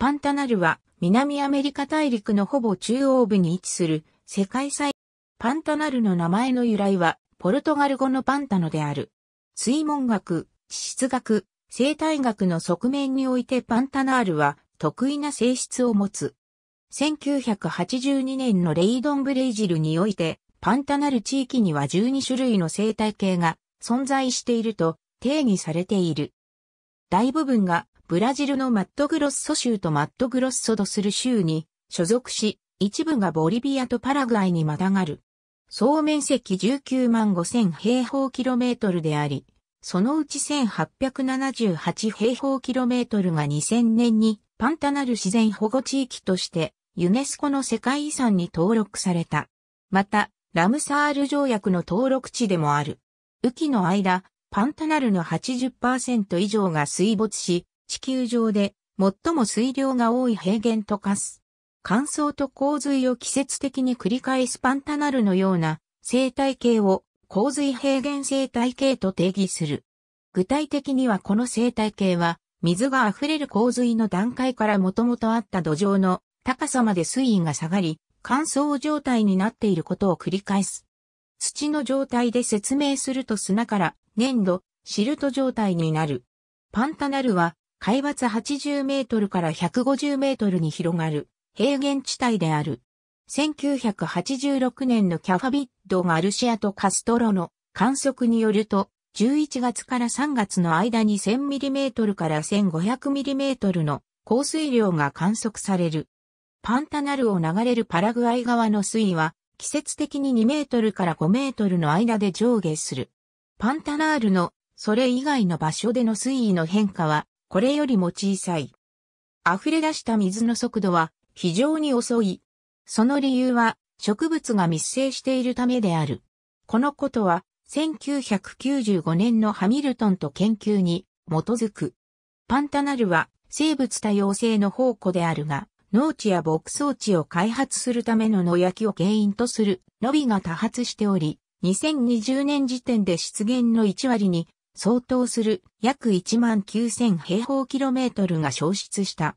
パンタナルは南アメリカ大陸のほぼ中央部に位置する世界最パンタナルの名前の由来はポルトガル語のパンタノである。水門学、地質学、生態学の側面においてパンタナールは得意な性質を持つ。1982年のレイドンブレイジルにおいてパンタナル地域には12種類の生態系が存在していると定義されている。大部分がブラジルのマットグロッソ州とマットグロッソドする州に所属し、一部がボリビアとパラグアイにまたがる。総面積19万5000平方キロメートルであり、そのうち1878平方キロメートルが2000年にパンタナル自然保護地域としてユネスコの世界遺産に登録された。また、ラムサール条約の登録地でもある。雨季の間、パンタナルの80%以上が水没し、地球上で最も水量が多い平原と化す。乾燥と洪水を季節的に繰り返すパンタナルのような生態系を洪水平原生態系と定義する。具体的にはこの生態系は水が溢れる洪水の段階からもともとあった土壌の高さまで水位が下がり乾燥状態になっていることを繰り返す。土の状態で説明すると砂から粘土、シルト状態になる。パンタナルは海抜80メートルから150メートルに広がる平原地帯である。1986年のキャファビッド・ガルシアとカストロの観測によると、11月から3月の間に1 0 0 0トルから1 5 0 0トルの降水量が観測される。パンタナルを流れるパラグアイ側の水位は季節的に2メートルから5メートルの間で上下する。パンタナールのそれ以外の場所での水位の変化はこれよりも小さい。溢れ出した水の速度は非常に遅い。その理由は植物が密生しているためである。このことは1995年のハミルトンと研究に基づく。パンタナルは生物多様性の宝庫であるが、農地や牧草地を開発するための野焼きを原因とする伸びが多発しており、2020年時点で出現の1割に相当する約1万9000平方キロメートルが消失した。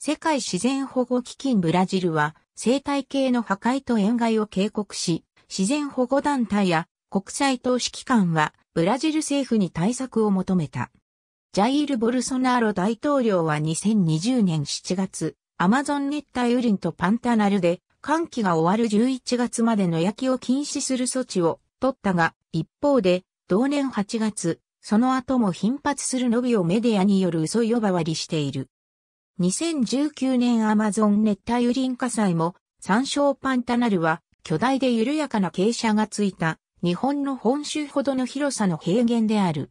世界自然保護基金ブラジルは生態系の破壊と塩害を警告し、自然保護団体や国際投資機関はブラジル政府に対策を求めた。ジャイール・ボルソナーロ大統領は2020年7月、アマゾン熱帯雨林とパンタナルで寒気が終わる11月までの焼きを禁止する措置を取ったが、一方で、同年8月、その後も頻発する伸びをメディアによる嘘呼ばわりしている。2019年アマゾン熱帯雨林火災も、山椒パンタナルは、巨大で緩やかな傾斜がついた、日本の本州ほどの広さの平原である。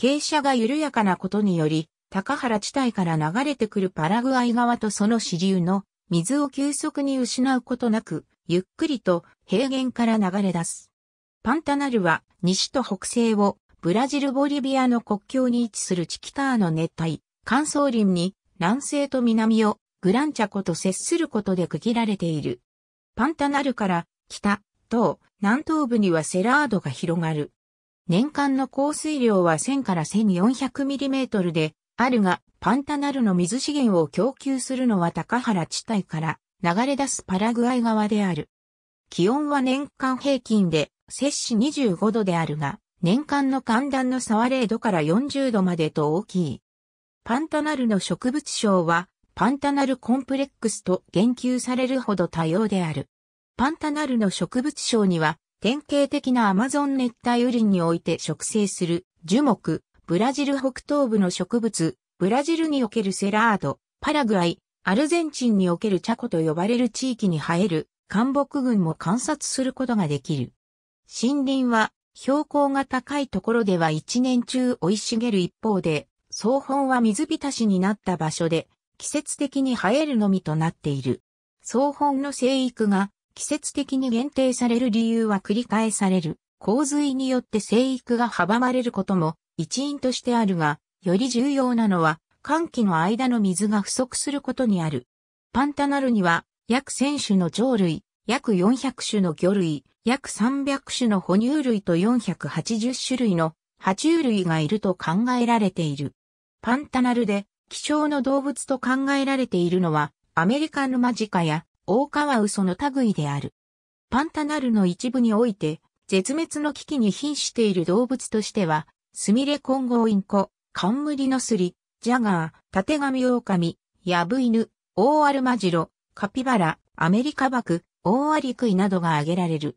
傾斜が緩やかなことにより、高原地帯から流れてくるパラグアイ川とその支流の水を急速に失うことなく、ゆっくりと平原から流れ出す。パンタナルは西と北西をブラジル・ボリビアの国境に位置するチキターの熱帯、乾燥林に南西と南をグランチャコと接することで区切られている。パンタナルから北、東、南東部にはセラードが広がる。年間の降水量は1000から 1400mm であるが、パンタナルの水資源を供給するのは高原地帯から流れ出すパラグアイ側である。気温は年間平均で摂氏25度であるが、年間の寒暖の差は0度から40度までと大きい。パンタナルの植物症は、パンタナルコンプレックスと言及されるほど多様である。パンタナルの植物症には、典型的なアマゾン熱帯雨林において植生する樹木、ブラジル北東部の植物、ブラジルにおけるセラード、パラグアイ、アルゼンチンにおけるチャコと呼ばれる地域に生える、寒木群も観察することができる。森林は標高が高いところでは一年中生い茂る一方で、草本は水浸しになった場所で、季節的に生えるのみとなっている。草本の生育が季節的に限定される理由は繰り返される。洪水によって生育が阻まれることも一因としてあるが、より重要なのは、寒気の間の水が不足することにある。パンタナルには、約1000種の鳥類、約400種の魚類、約300種の哺乳類と480種類の爬虫類がいると考えられている。パンタナルで希少の動物と考えられているのはアメリカヌマジカやオオカワウソの類である。パンタナルの一部において絶滅の危機に瀕している動物としてはスミレコンゴウインコ、カンムリノスリ、ジャガー、タテガミオオカミ、ヤブイヌ、オオアルマジロ、カピバラ、アメリカバク、オオアリクイなどが挙げられる。